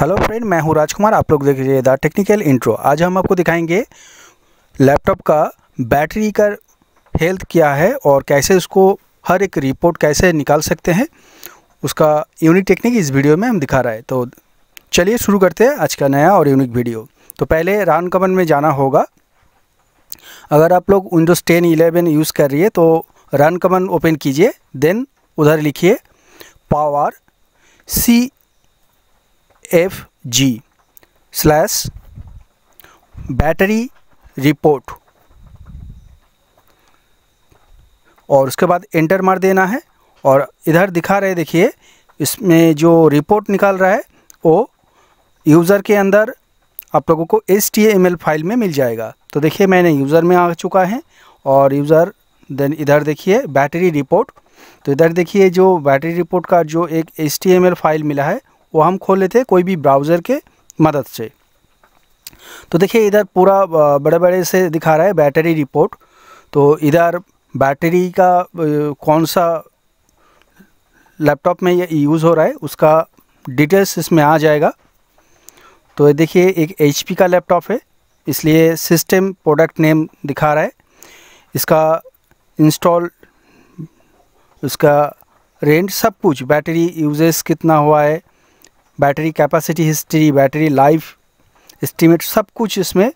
hello friend मैं हूं राजकुमार आप लोग देख रहे द टेक्निकल इंट्रो आज हम आपको दिखाएंगे लैपटॉप का बैटरी का हेल्थ क्या है और कैसे उसको हर एक रिपोर्ट कैसे निकाल सकते हैं उसका यूनिक टेक्निक इस वीडियो में हम दिखा रहा है तो चलिए शुरू करते हैं आज का नया और यूनिक वीडियो तो पहले रान कमन में जाना होगा अगर आप लोग विंडोज़ टेन इलेवन यूज़ कर रही है तो रान कमन ओपन कीजिए देन उधर लिखिए power C F G slash battery report और उसके बाद एंटर मार देना है और इधर दिखा रहे देखिए इसमें जो रिपोर्ट निकाल रहा है वो यूज़र के अंदर आप लोगों को H T M L file में मिल जाएगा तो देखिए मैंने यूज़र में आ चुका है और यूज़र देन इधर देखिए बैटरी रिपोर्ट तो इधर देखिए जो बैटरी रिपोर्ट का जो एक H T M L file मिला है वो हम खोल लेते हैं कोई भी ब्राउज़र के मदद से तो देखिए इधर पूरा बड़े बड़े से दिखा रहा है बैटरी रिपोर्ट तो इधर बैटरी का कौन सा लैपटॉप में ये यूज़ हो रहा है उसका डिटेल्स इसमें आ जाएगा तो देखिए एक एच का लैपटॉप है इसलिए सिस्टम प्रोडक्ट नेम दिखा रहा है इसका इंस्टॉल उसका रेंट सब कुछ बैटरी यूजेस कितना हुआ है battery capacity history battery life estimate सब कुछ इसमें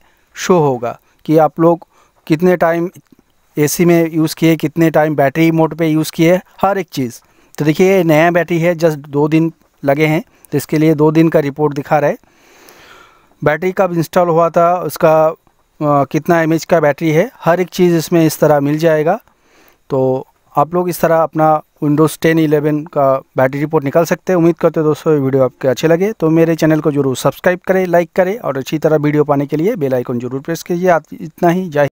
शो होगा कि आप लोग कितने टाइम एसी में यूज़ किए कितने टाइम बैटरी मोड पे यूज़ किए हर एक चीज़ तो देखिए ये नया बैटरी है जस्ट दो दिन लगे हैं तो इसके लिए दो दिन का रिपोर्ट दिखा रहे बैटरी कब इंस्टॉल हुआ था उसका आ, कितना एम का बैटरी है हर एक चीज़ इसमें इस तरह मिल जाएगा तो आप लोग इस तरह अपना विंडोज़ टेन इलेवन का बैटरी रिपोर्ट निकाल सकते हैं उम्मीद करते हैं दोस्तों ये वीडियो आपके अच्छे लगे तो मेरे चैनल को जरूर सब्सक्राइब करें लाइक करें और अच्छी तरह वीडियो पाने के लिए बेल आइकन जरूर प्रेस कीजिए आप इतना ही जाए